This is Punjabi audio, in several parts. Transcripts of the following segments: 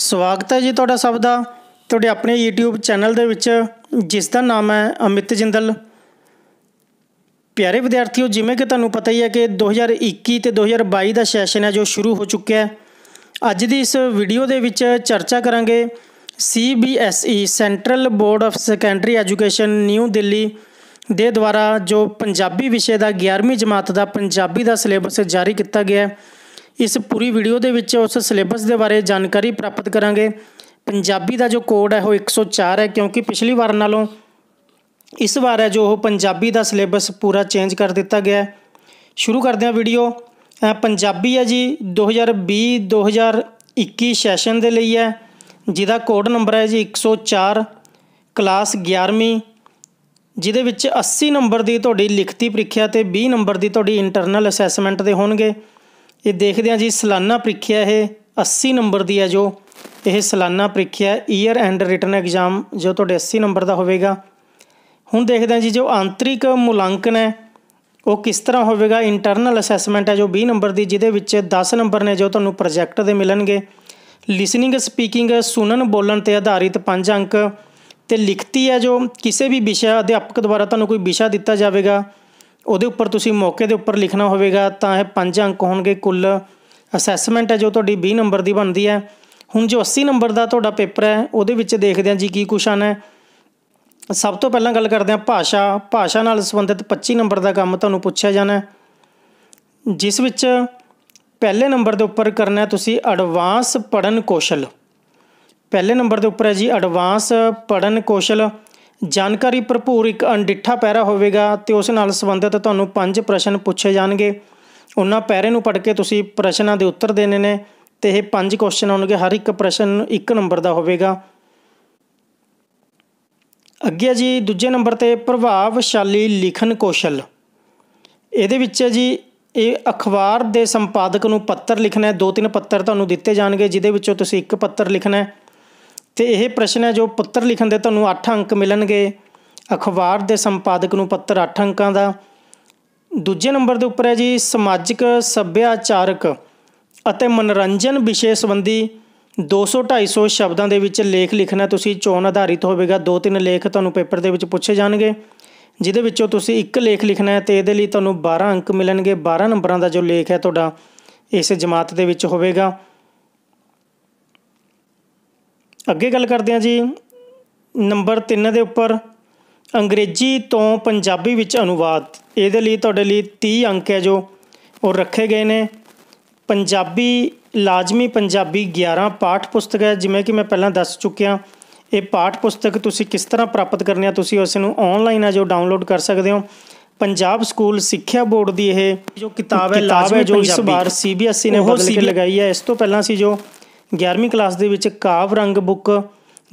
ਸਵਾਗਤ ਹੈ ਜੀ ਤੁਹਾਡਾ ਸਭ ਦਾ ਤੁਹਾਡੇ ਆਪਣੇ YouTube ਚੈਨਲ ਦੇ ਵਿੱਚ ਜਿਸ ਦਾ ਨਾਮ ਹੈ ਅਮਿਤ ਜਿੰਦਲ ਪਿਆਰੇ ਵਿਦਿਆਰਥੀਓ ਜਿਵੇਂ ਕਿ ਤੁਹਾਨੂੰ ਪਤਾ ਹੀ ਹੈ ਕਿ 2021 ਤੇ 2022 ਦਾ ਸੈਸ਼ਨ ਹੈ ਜੋ ਸ਼ੁਰੂ ਹੋ ਚੁੱਕਿਆ ਹੈ ਅੱਜ ਦੀ ਇਸ ਵੀਡੀਓ ਦੇ ਵਿੱਚ ਚਰਚਾ ਕਰਾਂਗੇ CBSE Central Board of Secondary Education New Delhi ਦੇ ਦੁਆਰਾ ਜੋ ਪੰਜਾਬੀ ਵਿਸ਼ੇ ਦਾ 11ਵੀਂ ਜਮਾਤ ਦਾ ਪੰਜਾਬੀ ਦਾ ਸਿਲੇਬਸ ਜਾਰੀ ਕੀਤਾ ਗਿਆ ਹੈ ਇਸ ਪੂਰੀ ਵੀਡੀਓ ਦੇ ਵਿੱਚ ਉਸ ਸਿਲੇਬਸ ਦੇ ਬਾਰੇ ਜਾਣਕਾਰੀ ਪ੍ਰਾਪਤ ਕਰਾਂਗੇ ਪੰਜਾਬੀ ਦਾ ਜੋ ਕੋਡ ਹੈ ਉਹ 104 ਹੈ ਕਿਉਂਕਿ ਪਿਛਲੀ ਵਾਰ ਨਾਲੋਂ ਇਸ ਵਾਰ ਹੈ ਜੋ ਉਹ ਪੰਜਾਬੀ ਦਾ ਸਿਲੇਬਸ ਪੂਰਾ ਚੇਂਜ ਕਰ ਦਿੱਤਾ ਗਿਆ ਹੈ ਸ਼ੁਰੂ ਕਰਦੇ ਹਾਂ ਵੀਡੀਓ ਪੰਜਾਬੀ ਹੈ ਜੀ 2020 2021 ਸੈਸ਼ਨ ਦੇ ਲਈ ਹੈ ਜਿਹਦਾ ਕੋਡ ਨੰਬਰ ਹੈ ਜੀ 104 ਕਲਾਸ 11ਵੀਂ ਜਿਹਦੇ ਵਿੱਚ 80 ਨੰਬਰ ਦੀ ਤੁਹਾਡੀ ਲਿਖਤੀ ਪ੍ਰੀਖਿਆ ਤੇ 20 ਨੰਬਰ ਦੀ ਤੁਹਾਡੀ ਇੰਟਰਨਲ ਅਸੈਸਮੈਂਟ ਦੇ ਹੋਣਗੇ ਇਹ ਦੇਖਦੇ ਹਾਂ ਜੀ ਸਾਲਾਨਾ ਪ੍ਰੀਖਿਆ ਇਹ 80 ਨੰਬਰ ਦੀ ਹੈ ਜੋ ਇਹ ਸਾਲਾਨਾ ਪ੍ਰੀਖਿਆ ਈਅਰ ਐਂਡ ਰਿਟਨ ਐਗਜ਼ਾਮ ਜੋ ਤੁਹਾਡੇ 80 ਨੰਬਰ ਦਾ ਹੋਵੇਗਾ ਹੁਣ ਦੇਖਦੇ ਹਾਂ ਜੀ ਜੋ ਆਂਤਰਿਕ ਮੁਲਾਂਕਣ ਹੈ ਉਹ ਕਿਸ ਤਰ੍ਹਾਂ ਹੋਵੇਗਾ ਇੰਟਰਨਲ ਅਸੈਸਮੈਂਟ ਹੈ ਜੋ 20 ਨੰਬਰ ਦੀ ਜਿਹਦੇ ਵਿੱਚ 10 ਨੰਬਰ ਨੇ ਜੋ ਤੁਹਾਨੂੰ ਪ੍ਰੋਜੈਕਟ ਦੇ ਮਿਲਣਗੇ ਲਿਸਨਿੰਗ ਸਪੀਕਿੰਗ ਸੁਣਨ ਬੋਲਣ ਤੇ ਆਧਾਰਿਤ 5 ਅੰਕ ਤੇ ਲਿਖਤੀ ਹੈ ਜੋ ਕਿਸੇ ਵੀ ਵਿਸ਼ਾ ਅਧਿਆਪਕ ਦੁਆਰਾ ਤੁਹਾਨੂੰ ਕੋਈ ਵਿਸ਼ਾ ਦਿੱਤਾ ਜਾਵੇਗਾ ਉਹਦੇ ਉੱਪਰ ਤੁਸੀਂ ਮੌਕੇ ਦੇ ਉੱਪਰ ਲਿਖਣਾ ਹੋਵੇਗਾ ਤਾਂ ਇਹ 5 ਅੰਕ ਹੋਣਗੇ ਕੁੱਲ ਅਸੈਸਮੈਂਟ ਹੈ ਜੋ ਤੁਹਾਡੀ 20 ਨੰਬਰ ਦੀ ਬਣਦੀ ਹੈ ਹੁਣ ਜੋ 80 ਨੰਬਰ ਦਾ ਤੁਹਾਡਾ ਪੇਪਰ ਹੈ ਉਹਦੇ ਵਿੱਚ ਦੇਖਦੇ ਹਾਂ ਜੀ ਕੀ ਕੁਛ ਆਣਾ ਹੈ ਸਭ ਤੋਂ ਪਹਿਲਾਂ ਗੱਲ ਕਰਦੇ ਹਾਂ ਭਾਸ਼ਾ ਭਾਸ਼ਾ ਨਾਲ ਸੰਬੰਧਿਤ 25 ਨੰਬਰ ਦਾ ਕੰਮ ਤੁਹਾਨੂੰ ਪੁੱਛਿਆ ਜਾਣਾ ਹੈ ਜਿਸ ਵਿੱਚ ਪਹਿਲੇ ਨੰਬਰ ਦੇ ਉੱਪਰ ਕਰਨਾ ਹੈ ਤੁਸੀਂ ਐਡਵਾਂਸ ਪੜਨ ਕੌਸ਼ਲ ਪਹਿਲੇ ਨੰਬਰ ਦੇ ਉੱਪਰ ਹੈ ਜੀ ਐਡਵਾਂਸ ਪੜਨ ਕੌਸ਼ਲ ਜਾਣਕਾਰੀ ਭਰਪੂਰ ਇੱਕ ਅਣਡਿੱਠਾ ਪੈਰਾ ਹੋਵੇਗਾ ਤੇ ਉਸ ਨਾਲ ਸੰਬੰਧਿਤ ਤੁਹਾਨੂੰ ਪੰਜ ਪ੍ਰਸ਼ਨ ਪੁੱਛੇ ਜਾਣਗੇ ਉਹਨਾਂ ਪੈਰੇ ਨੂੰ ਪੜ੍ਹ ਕੇ ਤੁਸੀਂ ਪ੍ਰਸ਼ਨਾਂ ਦੇ ਉੱਤਰ ਦੇਣੇ ਨੇ ਤੇ ਇਹ ਪੰਜ ਕੁਐਸਚਨ ਹੋਣਗੇ ਹਰ ਇੱਕ ਪ੍ਰਸ਼ਨ ਇੱਕ ਨੰਬਰ ਦਾ ਹੋਵੇਗਾ ਅੱਗੇ ਜੀ ਦੂਜੇ ਨੰਬਰ ਤੇ ਪ੍ਰਭਾਵਸ਼ਾਲੀ ਲਿਖਣ ਕੌਸ਼ਲ ਇਹਦੇ ਵਿੱਚ ਜੀ ਇਹ ਅਖਬਾਰ ਦੇ ਸੰਪਾਦਕ ਨੂੰ ਪੱਤਰ ਲਿਖਣਾ ਹੈ ਦੋ ਤਿੰਨ ਪੱਤਰ ਤੁਹਾਨੂੰ ਦਿੱਤੇ ਜਾਣਗੇ ਜਿਦੇ ਵਿੱਚੋਂ ਤੁਸੀਂ ਇੱਕ ਪੱਤਰ ਲਿਖਣਾ ਹੈ ਤੇ ਇਹ ਪ੍ਰਸ਼ਨ ਹੈ ਜੋ ਪੁੱਤਰ ਲਿਖਣ ਦੇ ਤੁਹਾਨੂੰ 8 ਅੰਕ ਮਿਲਣਗੇ ਅਖਬਾਰ ਦੇ ਸੰਪਾਦਕ ਨੂੰ ਪੱਤਰ 8 ਅੰਕਾਂ ਦਾ ਦੂਜੇ ਨੰਬਰ ਦੇ ਉੱਪਰ ਹੈ ਜੀ ਸਮਾਜਿਕ ਸੱਭਿਆਚਾਰਕ ਅਤੇ ਮਨੋਰੰਜਨ ਵਿਸ਼ੇ ਸੰਬੰਧੀ 200 250 ਸ਼ਬਦਾਂ ਦੇ ਵਿੱਚ ਲੇਖ ਲਿਖਣਾ ਤੁਸੀਂ ਚੋਣ ਆਧਾਰਿਤ ਹੋਵੇਗਾ ਦੋ ਤਿੰਨ ਲੇਖ ਤੁਹਾਨੂੰ ਪੇਪਰ ਦੇ ਵਿੱਚ ਪੁੱਛੇ ਜਾਣਗੇ ਜਿਹਦੇ ਵਿੱਚੋਂ ਤੁਸੀਂ ਇੱਕ ਲੇਖ ਲਿਖਣਾ ਹੈ ਤੇ ਇਹਦੇ ਲਈ ਤੁਹਾਨੂੰ 12 ਅੰਕ ਮਿਲਣਗੇ 12 ਨੰਬਰਾਂ ਦਾ ਜੋ ਲੇਖ ਹੈ ਤੁਹਾਡਾ ਇਸ ਜਮਾਤ ਦੇ ਵਿੱਚ ਹੋਵੇਗਾ ਅੱਗੇ ਗੱਲ ਕਰਦੇ ਹਾਂ ਜੀ ਨੰਬਰ 3 ਦੇ ਉੱਪਰ ਅੰਗਰੇਜ਼ੀ ਤੋਂ ਪੰਜਾਬੀ ਵਿੱਚ ਅਨੁਵਾਦ ਇਹਦੇ ਲਈ ਤੁਹਾਡੇ ਲਈ 30 ਅੰਕ ਹੈ ਜੋ ਉਹ ਰੱਖੇ ਗਏ ਨੇ ਪੰਜਾਬੀ ਲਾਜ਼ਮੀ ਪੰਜਾਬੀ 11 ਪਾਠ ਪੁਸਤਕ ਹੈ ਜਿਵੇਂ ਕਿ ਮੈਂ ਪਹਿਲਾਂ ਦੱਸ ਚੁੱਕਿਆ ਇਹ ਪਾਠ ਪੁਸਤਕ ਤੁਸੀਂ ਕਿਸ ਤਰ੍ਹਾਂ ਪ੍ਰਾਪਤ ਕਰਨੀ ਹੈ ਤੁਸੀਂ ਉਸ ਨੂੰ ਆਨਲਾਈਨ ਹੈ ਜੋ ਡਾਊਨਲੋਡ ਕਰ ਸਕਦੇ ਹੋ ਪੰਜਾਬ ਸਕੂਲ ਸਿੱਖਿਆ ਬੋਰਡ ਦੀ ਇਹ ਜੋ ਕਿਤਾਬ ਹੈ ਲਾਜ਼ਮੀ ਜੋ ਇਸ ਵਾਰ ਸੀਬੀਐਸਈ e ਨੇ ਬਦਲ ਕੇ ਲਗਾਈ ਹੈ ਇਸ ਤੋਂ ਪਹਿਲਾਂ ਸੀ ਜੋ 11ਵੀਂ ਕਲਾਸ ਦੇ ਵਿੱਚ ਕਾਵ ਰੰਗ ਬੁੱਕ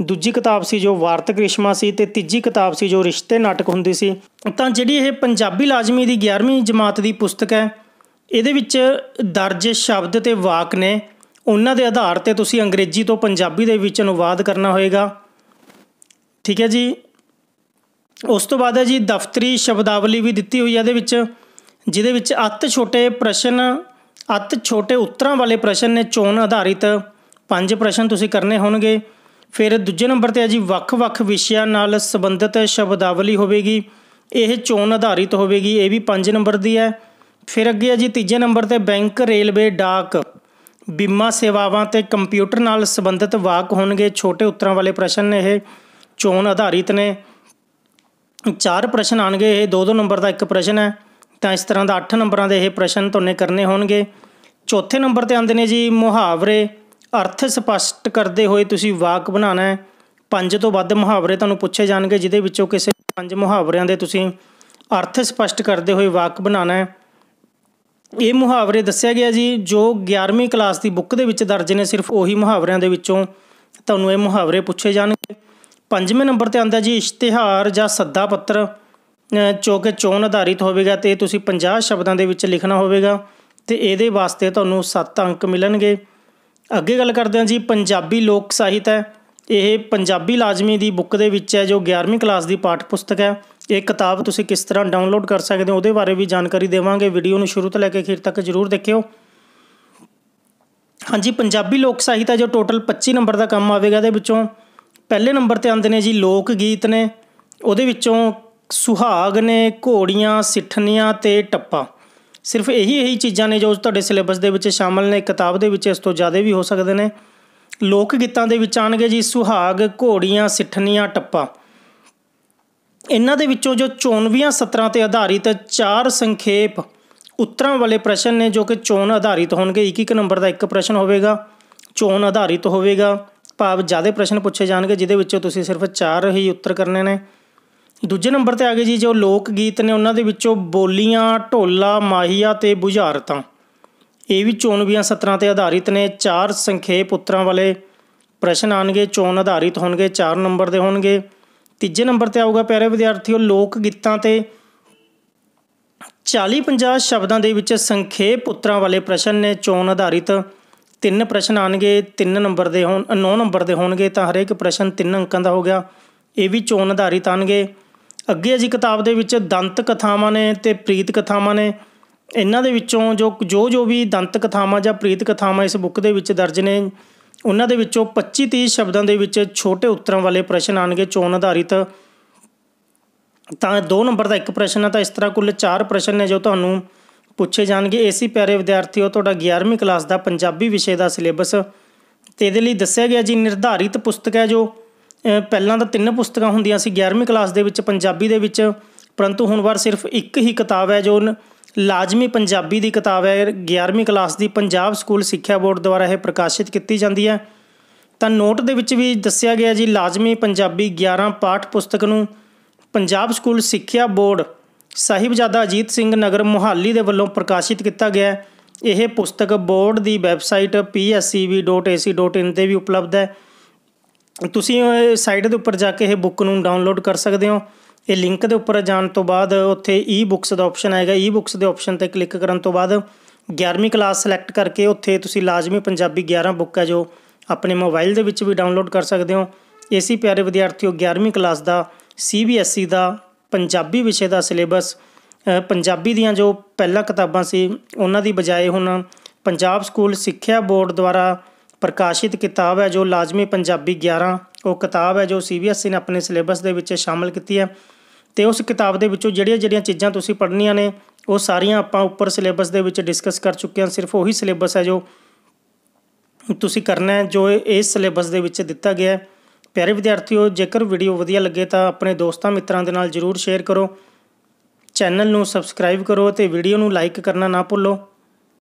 ਦੂਜੀ ਕਿਤਾਬ ਸੀ ਜੋ ਵਾਰਤਕ ਰਿਸ਼ਮਾ ਸੀ ਤੇ ਤੀਜੀ ਕਿਤਾਬ ਸੀ ਜੋ ਰਿਸ਼ਤੇ ਨਾਟਕ ਹੁੰਦੀ ਸੀ ਤਾਂ ਜਿਹੜੀ ਇਹ ਪੰਜਾਬੀ ਲਾਜ਼ਮੀ ਦੀ 11ਵੀਂ ਜਮਾਤ ਦੀ ਪੁਸਤਕ ਹੈ ਇਹਦੇ ਵਿੱਚ ਦਰਜ ਸ਼ਬਦ ਤੇ ਵਾਕ ਨੇ ਉਹਨਾਂ ਦੇ ਆਧਾਰ ਤੇ ਤੁਸੀਂ ਅੰਗਰੇਜ਼ੀ ਤੋਂ ਪੰਜਾਬੀ ਦੇ ਵਿੱਚ ਅਨੁਵਾਦ ਕਰਨਾ ਹੋਏਗਾ ਠੀਕ ਹੈ ਜੀ ਉਸ ਤੋਂ ਬਾਅਦ ਹੈ ਜੀ ਦਫ਼ਤਰੀ ਸ਼ਬਦਾਵਲੀ ਵੀ ਦਿੱਤੀ ਹੋਈ ਹੈ ਇਹਦੇ ਵਿੱਚ ਜਿਹਦੇ ਵਿੱਚ ਅਤ ਛੋਟੇ ਪ੍ਰਸ਼ਨ ਅਤ ਛੋਟੇ ਉੱਤਰਾਂ ਵਾਲੇ ਪ੍ਰਸ਼ਨ ਨੇ ਚੋਣ ਆਧਾਰਿਤ ਪੰਜ ਪ੍ਰਸ਼ਨ ਤੁਸੀਂ ਕਰਨੇ ਹੋਣਗੇ ਫਿਰ ਦੂਜੇ ਨੰਬਰ ਤੇ ਆ ਜੀ ਵੱਖ-ਵੱਖ ਵਿਸ਼ਿਆਂ ਨਾਲ ਸੰਬੰਧਿਤ ਸ਼ਬਦਾਵਲੀ ਹੋਵੇਗੀ ਇਹ ਚੋਣ ਆਧਾਰਿਤ ਹੋਵੇਗੀ ਇਹ ਵੀ ਪੰਜ ਨੰਬਰ ਦੀ ਹੈ ਫਿਰ ਅੱਗੇ ਆ ਜੀ ਤੀਜੇ ਨੰਬਰ ਤੇ ਬੈਂਕ ਰੇਲਵੇ ਡਾਕ ਬੀਮਾ ਸੇਵਾਵਾਂ ਤੇ ਕੰਪਿਊਟਰ ਨਾਲ ਸੰਬੰਧਿਤ ਵਾਕ ਹੋਣਗੇ ਛੋਟੇ ਉੱਤਰਾਂ ਵਾਲੇ ਪ੍ਰਸ਼ਨ ਨੇ ਇਹ ਚੋਣ ਆਧਾਰਿਤ ਨੇ ਚਾਰ ਪ੍ਰਸ਼ਨ ਆਣਗੇ ਇਹ ਦੋ ਦੋ ਨੰਬਰ ਦਾ ਇੱਕ ਪ੍ਰਸ਼ਨ ਹੈ ਤਾਂ ਇਸ ਤਰ੍ਹਾਂ ਦਾ 8 ਨੰਬਰਾਂ ਦੇ ਇਹ ਪ੍ਰਸ਼ਨ ਤੁਹਾਨੂੰ ਕਰਨੇ ਹੋਣਗੇ ਚੌਥੇ ਨੰਬਰ ਤੇ ਆਉਂਦੇ ਨੇ ਜੀ ਮੁਹਾਵਰੇ ਅਰਥ ਸਪਸ਼ਟ ਕਰਦੇ ਹੋਏ ਤੁਸੀਂ ਵਾਕ ਬਣਾਣਾ ਹੈ ਪੰਜ ਤੋਂ ਵੱਧ ਮੁਹਾਵਰੇ ਤੁਹਾਨੂੰ ਪੁੱਛੇ ਜਾਣਗੇ ਜਿਦੇ ਵਿੱਚੋਂ ਕਿਸੇ ਪੰਜ ਮੁਹਾਵਰਿਆਂ ਦੇ ਤੁਸੀਂ ਅਰਥ ਸਪਸ਼ਟ ਕਰਦੇ ਹੋਏ ਵਾਕ ਬਣਾਣਾ ਹੈ ਇਹ ਮੁਹਾਵਰੇ ਦੱਸਿਆ ਗਿਆ ਜੀ ਜੋ 11ਵੀਂ ਕਲਾਸ ਦੀ ਬੁੱਕ ਦੇ ਵਿੱਚ ਦਰਜ ਨੇ ਸਿਰਫ ਉਹੀ ਮੁਹਾਵਰਿਆਂ ਦੇ ਵਿੱਚੋਂ ਤੁਹਾਨੂੰ ਇਹ ਮੁਹਾਵਰੇ ਪੁੱਛੇ ਜਾਣਗੇ ਪੰਜਵੇਂ ਨੰਬਰ ਤੇ ਆਉਂਦਾ ਜੀ ਇਸ਼ਤਿਹਾਰ ਜਾਂ ਸੱਦਾ ਪੱਤਰ ਜੋ ਕਿ ਚੋਣ ਆਧਾਰਿਤ ਹੋਵੇਗਾ ਤੇ ਤੁਸੀਂ 50 ਸ਼ਬਦਾਂ ਦੇ ਵਿੱਚ ਲਿਖਣਾ ਹੋਵੇਗਾ ਤੇ ਇਹਦੇ ਵਾਸਤੇ ਤੁਹਾਨੂੰ 7 ਅੰਕ ਮਿਲਣਗੇ ਅੱਗੇ ਗੱਲ ਕਰਦੇ ਹਾਂ ਜੀ ਪੰਜਾਬੀ ਲੋਕ ਸਾਹਿਤ ਹੈ ਇਹ ਪੰਜਾਬੀ ਲਾਜ਼ਮੀ ਦੀ ਬੁੱਕ ਦੇ ਵਿੱਚ ਹੈ ਜੋ 11ਵੀਂ ਕਲਾਸ ਦੀ ਪਾਠ ਪੁਸਤਕ ਹੈ ਇਹ ਕਿਤਾਬ ਤੁਸੀਂ ਕਿਸ ਤਰ੍ਹਾਂ ਡਾਊਨਲੋਡ ਕਰ ਸਕਦੇ ਹੋ ਉਹਦੇ ਬਾਰੇ ਵੀ ਜਾਣਕਾਰੀ ਦੇਵਾਂਗੇ ਵੀਡੀਓ ਨੂੰ ਸ਼ੁਰੂ ਤੋਂ ਲੈ ਕੇ ਅਖੀਰ ਤੱਕ ਜ਼ਰੂਰ ਦੇਖਿਓ ਹਾਂਜੀ ਪੰਜਾਬੀ ਲੋਕ ਸਾਹਿਤ ਹੈ ਜੋ ਟੋਟਲ 25 ਨੰਬਰ ਦਾ ਕੰਮ ਆਵੇਗਾ ਇਹਦੇ ਵਿੱਚੋਂ ਪਹਿਲੇ ਨੰਬਰ ਤੇ ਆਉਂਦੇ ਨੇ ਜੀ ਲੋਕ ਗੀਤ ਨੇ ਉਹਦੇ ਵਿੱਚੋਂ ਸੁਹਾਗ ਨੇ ਘੋੜੀਆਂ ਸਿੱਠਣੀਆਂ ਤੇ ਟੱਪਾ ਸਿਰਫ ਇਹੀ ਇਹੀ ਚੀਜ਼ਾਂ ਨੇ ਜੋ ਤੁਹਾਡੇ ਸਿਲੇਬਸ ਦੇ ਵਿੱਚ ਸ਼ਾਮਲ ਨੇ ਕਿਤਾਬ ਦੇ ਵਿੱਚ ਇਸ ਤੋਂ ਜ਼ਿਆਦਾ ਵੀ ਹੋ ਸਕਦੇ ਨੇ ਲੋਕ ਗੀਤਾਂ ਦੇ ਵਿੱਚ ਆਣਗੇ ਜੀ ਸੁਹਾਗ ਘੋੜੀਆਂ ਸਿੱਠਣੀਆਂ ਟੱਪਾ ਇਹਨਾਂ ਦੇ ਵਿੱਚੋਂ ਜੋ 94 17 ਤੇ ਆਧਾਰਿਤ ਚਾਰ ਸੰਖੇਪ ਉੱਤਰਾਂ ਵਾਲੇ ਪ੍ਰਸ਼ਨ ਨੇ ਜੋ ਕਿ ਚੋਣ ਆਧਾਰਿਤ ਹੋਣਗੇ ਇੱਕ ਇੱਕ ਨੰਬਰ ਦਾ ਇੱਕ ਪ੍ਰਸ਼ਨ ਹੋਵੇਗਾ ਚੋਣ ਆਧਾਰਿਤ ਹੋਵੇਗਾ ਭਾਵ ਜ਼ਿਆਦਾ ਪ੍ਰਸ਼ਨ ਪੁੱਛੇ ਜਾਣਗੇ ਜਿਹਦੇ ਵਿੱਚੋਂ ਤੁਸੀਂ ਸਿਰਫ ਚਾਰ ਹੀ ਉੱਤਰ ਕਰਨੇ ਨੇ ਦੂਜੇ ਨੰਬਰ ਤੇ ਆ ਗਏ ਜੀ ਜੋ ਲੋਕ ਗੀਤ ਨੇ ਉਹਨਾਂ ਦੇ ਵਿੱਚੋਂ ਬੋਲੀਆਂ ਢੋਲਾ ਮਾਹੀਆ ਤੇ ਬੁਝਾਰਤਾਂ ਇਹ ਵੀ ਚੋਣਵੀਆਂ ਸਤਰਾਂ ਤੇ ਆਧਾਰਿਤ ਨੇ ਚਾਰ ਸੰਖੇਪ ਉੱਤਰਾਂ ਵਾਲੇ ਪ੍ਰਸ਼ਨ ਆਣਗੇ ਚੋਣ ਆਧਾਰਿਤ ਹੋਣਗੇ ਚਾਰ ਨੰਬਰ ਦੇ ਹੋਣਗੇ ਤੀਜੇ ਨੰਬਰ ਤੇ ਆਊਗਾ ਪਿਆਰੇ ਵਿਦਿਆਰਥੀਓ ਲੋਕ ਗੀਤਾਂ ਤੇ 40-50 ਸ਼ਬਦਾਂ ਦੇ ਵਿੱਚ ਸੰਖੇਪ ਉੱਤਰਾਂ ਵਾਲੇ ਪ੍ਰਸ਼ਨ ਨੇ ਚੋਣ ਆਧਾਰਿਤ ਤਿੰਨ ਪ੍ਰਸ਼ਨ ਆਣਗੇ ਤਿੰਨ ਨੰਬਰ ਦੇ ਹੋਣ 9 ਨੰਬਰ ਦੇ ਹੋਣਗੇ ਤਾਂ ਹਰੇਕ ਪ੍ਰਸ਼ਨ ਤਿੰਨ ਅੰਕਾਂ ਦਾ ਹੋ ਗਿਆ ਇਹ ਵੀ ਚੋਣ ਆਧਾਰਿਤ ਆਣਗੇ ਅੱਗੇ ਅਸੀਂ ਕਿਤਾਬ ਦੇ ਵਿੱਚ ਦੰਤ ਕਥਾਵਾਂ ਨੇ ਤੇ ਪ੍ਰੀਤ ਕਥਾਵਾਂ ਨੇ ਇਹਨਾਂ ਦੇ ਵਿੱਚੋਂ ਜੋ ਜੋ ਜੋ ਵੀ ਦੰਤ ਕਥਾਵਾਂ ਜਾਂ ਪ੍ਰੀਤ ਕਥਾਵਾਂ ਇਸ ਬੁੱਕ ਦੇ ਵਿੱਚ ਦਰਜ ਨੇ ਉਹਨਾਂ ਦੇ ਵਿੱਚੋਂ 25 30 ਸ਼ਬਦਾਂ ਦੇ ਵਿੱਚ ਛੋਟੇ ਉੱਤਰਾਂ ਵਾਲੇ ਪ੍ਰਸ਼ਨ ਆਣਗੇ ਚੋਣ ਆਧਾਰਿਤ ਤਾਂ 2 ਨੰਬਰ ਦਾ ਇੱਕ ਪ੍ਰਸ਼ਨ ਹੈ ਤਾਂ ਇਸ ਤਰ੍ਹਾਂ ਕੁੱਲ 4 ਪ੍ਰਸ਼ਨ ਨੇ ਜੋ ਤੁਹਾਨੂੰ ਪੁੱਛੇ ਜਾਣਗੇ ਏਸੀ ਪਿਆਰੇ ਵਿਦਿਆਰਥੀਓ ਤੁਹਾਡਾ 11ਵੀਂ ਕਲਾਸ ਦਾ ਪੰਜਾਬੀ ਵਿਸ਼ੇ ਦਾ ਸਿਲੇਬਸ ਤੇ ਇਹਦੇ ਲਈ ਦੱਸਿਆ ਗਿਆ ਜੀ ਨਿਰਧਾਰਿਤ ਪੁਸਤਕ ਹੈ ਜੋ ਪਹਿਲਾਂ ਤਾਂ ਤਿੰਨ ਪੁਸਤਕਾਂ ਹੁੰਦੀਆਂ ਸੀ 11ਵੀਂ ਕਲਾਸ ਦੇ ਵਿੱਚ ਪੰਜਾਬੀ ਦੇ ਵਿੱਚ ਪਰੰਤੂ ਹੁਣ ਵਾਰ ਸਿਰਫ ਇੱਕ ਹੀ ਕਿਤਾਬ ਹੈ ਜੋ ਲਾਜ਼ਮੀ ਪੰਜਾਬੀ ਦੀ ਕਿਤਾਬ ਹੈ 11ਵੀਂ ਕਲਾਸ ਦੀ ਪੰਜਾਬ ਸਕੂਲ ਸਿੱਖਿਆ ਬੋਰਡ ਦੁਆਰਾ ਇਹ ਪ੍ਰਕਾਸ਼ਿਤ ਕੀਤੀ ਜਾਂਦੀ ਹੈ ਤਾਂ ਨੋਟ ਦੇ ਵਿੱਚ ਵੀ ਦੱਸਿਆ ਗਿਆ ਜੀ ਲਾਜ਼ਮੀ ਪੰਜਾਬੀ 11 ਪਾਠ ਪੁਸਤਕ ਨੂੰ ਪੰਜਾਬ ਸਕੂਲ ਸਿੱਖਿਆ ਬੋਰਡ ਸਾਹਿਬਜ਼ਾਦਾ ਅਜੀਤ ਸਿੰਘ ਨਗਰ ਮੁਹਾਲੀ ਦੇ ਵੱਲੋਂ ਪ੍ਰਕਾਸ਼ਿਤ ਕੀਤਾ ਗਿਆ ਹੈ ਇਹ ਪੁਸਤਕ ਬੋਰਡ ਦੀ ਵੈਬਸਾਈਟ pscb.ac.in ਤੇ ਵੀ ਉਪਲਬਧ ਹੈ ਤੁਸੀਂ ਸਾਈਟ ਦੇ ਉੱਪਰ ਜਾ ਕੇ ਇਹ ਬੁੱਕ ਨੂੰ ਡਾਊਨਲੋਡ ਕਰ ਸਕਦੇ ਹੋ ਇਹ ਲਿੰਕ ਦੇ ਉੱਪਰ ਜਾਣ ਤੋਂ ਬਾਅਦ ਉੱਥੇ ਈ ਬੁੱਕਸ ਦਾ ਆਪਸ਼ਨ ਆਏਗਾ ਈ ਬੁੱਕਸ ਦੇ ਆਪਸ਼ਨ ਤੇ ਕਲਿੱਕ ਕਰਨ ਤੋਂ ਬਾਅਦ 11ਵੀਂ ਕਲਾਸ ਸਿਲੈਕਟ ਕਰਕੇ ਉੱਥੇ ਤੁਸੀਂ ਲਾਜ਼ਮੀ ਪੰਜਾਬੀ 11 ਬੁੱਕ ਹੈ ਜੋ ਆਪਣੇ ਮੋਬਾਈਲ ਦੇ ਵਿੱਚ ਵੀ ਡਾਊਨਲੋਡ ਕਰ ਸਕਦੇ ਹੋ ਏਸੀ ਪਿਆਰੇ ਵਿਦਿਆਰਥੀਓ 11ਵੀਂ ਕਲਾਸ ਦਾ ਸੀਬੀਐਸਈ e ਦਾ ਪੰਜਾਬੀ ਵਿਸ਼ੇ ਦਾ ਸਿਲੇਬਸ ਪੰਜਾਬੀ ਦੀਆਂ ਜੋ ਪਹਿਲਾਂ ਕਿਤਾਬਾਂ ਸੀ ਉਹਨਾਂ ਦੀ ਬਜਾਏ ਹੁਣ ਪੰਜਾਬ ਸਕੂਲ ਸਿੱਖਿਆ ਬੋਰਡ ਦੁਆਰਾ ਪ੍ਰਕਾਸ਼ਿਤ ਕਿਤਾਬ ਹੈ ਜੋ ਲਾਜ਼ਮੀ ਪੰਜਾਬੀ 11 ਉਹ ਕਿਤਾਬ ਹੈ ਜੋ ਸੀਬੀਐਸਈ ਨੇ ਆਪਣੇ ਸਿਲੇਬਸ ਦੇ ਵਿੱਚ ਸ਼ਾਮਲ ਕੀਤੀ ਹੈ ਤੇ ਉਸ ਕਿਤਾਬ ਦੇ ਵਿੱਚੋਂ ਜਿਹੜੀਆਂ-ਜਿਹੜੀਆਂ ਚੀਜ਼ਾਂ ਤੁਸੀਂ ਪੜ੍ਹਨੀਆਂ ਨੇ ਉਹ ਸਾਰੀਆਂ ਆਪਾਂ ਉੱਪਰ ਸਿਲੇਬਸ ਦੇ ਵਿੱਚ ਡਿਸਕਸ ਕਰ ਚੁੱਕੇ ਹਾਂ ਸਿਰਫ ਉਹੀ ਸਿਲੇਬਸ ਹੈ ਜੋ ਤੁਸੀਂ ਕਰਨਾ ਹੈ ਜੋ ਇਸ ਸਿਲੇਬਸ ਦੇ ਵਿੱਚ ਦਿੱਤਾ ਗਿਆ ਹੈ ਪਿਆਰੇ ਵਿਦਿਆਰਥੀਓ ਜੇਕਰ ਵੀਡੀਓ ਵਧੀਆ ਲੱਗੇ ਤਾਂ ਆਪਣੇ ਦੋਸਤਾਂ ਮਿੱਤਰਾਂ ਦੇ ਨਾਲ ਜਰੂਰ ਸ਼ੇਅਰ ਕਰੋ ਚੈਨਲ ਨੂੰ ਸਬਸਕ੍ਰਾਈਬ ਕਰੋ ਤੇ ਵੀਡੀਓ ਨੂੰ ਲਾਈਕ ਕਰਨਾ ਨਾ ਭੁੱਲੋ